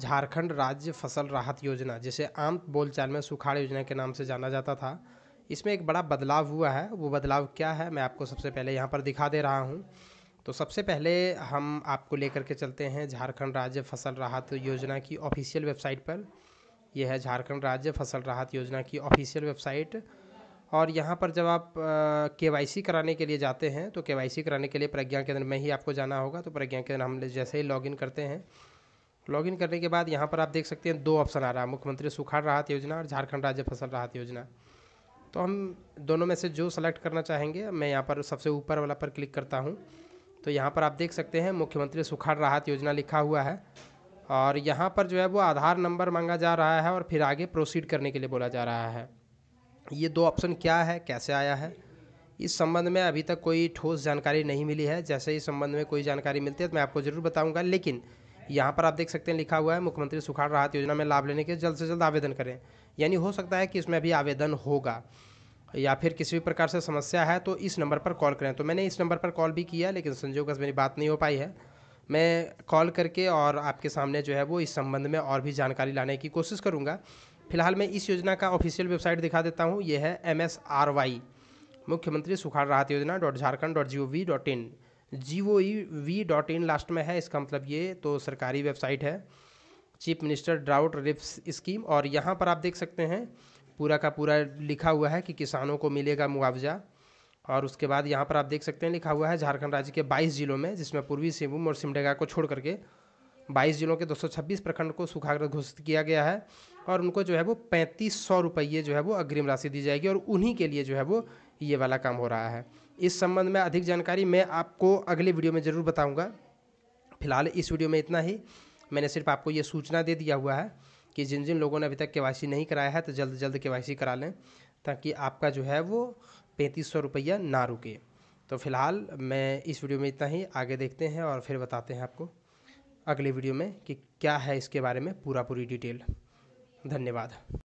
झारखंड राज्य फसल राहत योजना जिसे आम बोलचाल में सुखाड़ योजना के नाम से जाना जाता था इसमें एक बड़ा बदलाव हुआ है वो बदलाव क्या है मैं आपको सबसे पहले यहाँ पर दिखा दे रहा हूँ तो सबसे पहले हम आपको लेकर के चलते हैं झारखंड राज्य फसल राहत योजना की ऑफिशियल वेबसाइट पर यह है झारखंड राज्य फसल राहत योजना की ऑफिशियल वेबसाइट और यहाँ पर जब आप के वाई सी कराने के लिए जाते हैं तो के वाई सी कराने के लिए प्रज्ञा केंद्र में ही आपको जाना होगा तो प्रज्ञा केंद्र हम जैसे ही लॉगिन करते हैं लॉगिन करने के बाद यहाँ पर आप देख सकते हैं दो ऑप्शन आ रहा है मुख्यमंत्री सुखाड़ राहत योजना और झारखंड राज्य फसल राहत योजना तो हम दोनों में से जो सेलेक्ट करना चाहेंगे मैं यहाँ पर सबसे ऊपर वाला पर क्लिक करता हूँ तो यहाँ पर आप देख सकते हैं मुख्यमंत्री सुखाड़ राहत योजना लिखा हुआ है और यहाँ पर जो है वो आधार नंबर मांगा जा रहा है और फिर आगे प्रोसीड करने के लिए बोला जा रहा है ये दो ऑप्शन क्या है कैसे आया है इस संबंध में अभी तक कोई ठोस जानकारी नहीं मिली है जैसे इस संबंध में कोई जानकारी मिलती है तो मैं आपको ज़रूर बताऊंगा लेकिन यहाँ पर आप देख सकते हैं लिखा हुआ है मुख्यमंत्री सुखाड़ राहत योजना में लाभ लेने के जल्द से जल्द आवेदन करें यानी हो सकता है कि इसमें भी आवेदन होगा या फिर किसी भी प्रकार से समस्या है तो इस नंबर पर कॉल करें तो मैंने इस नंबर पर कॉल भी किया लेकिन संजोग मेरी बात नहीं हो पाई है मैं कॉल करके और आपके सामने जो है वो इस संबंध में और भी जानकारी लाने की कोशिश करूँगा फिलहाल मैं इस योजना का ऑफिशियल वेबसाइट दिखा देता हूँ यह है एम एस आर वाई मुख्यमंत्री सुखाड़ राहत योजना dot Jharkhand dot G O V dot in G O E V dot in last में है इसका मतलब ये तो सरकारी वेबसाइट है chief minister drought relief scheme और यहाँ पर आप देख सकते हैं पूरा का पूरा लिखा हुआ है कि किसानों को मिलेगा मुआवजा और उसके बाद यहाँ पर आप देख सकते हैं लिखा हुआ है झारखंड राज्य के 22 जिलों में जिसमें पूर्वी सिंहभूम और सिमडेगा को छोड़ करके 22 जिलों के 226 प्रखंड को सूखाग्रस्त घोषित किया गया है और उनको जो है वो पैंतीस सौ रुपये जो है वो अग्रिम राशि दी जाएगी और उन्हीं के लिए जो है वो ये वाला काम हो रहा है इस संबंध में अधिक जानकारी मैं आपको अगले वीडियो में ज़रूर बताऊँगा फिलहाल इस वीडियो में इतना ही मैंने सिर्फ आपको ये सूचना दे दिया हुआ है कि जिन जिन लोगों ने अभी तक के नहीं कराया है तो जल्द जल्द के करा लें ताकि आपका जो है वो पैंतीस सौ रुपया ना रुके तो फिलहाल मैं इस वीडियो में इतना ही आगे देखते हैं और फिर बताते हैं आपको अगले वीडियो में कि क्या है इसके बारे में पूरा पूरी डिटेल धन्यवाद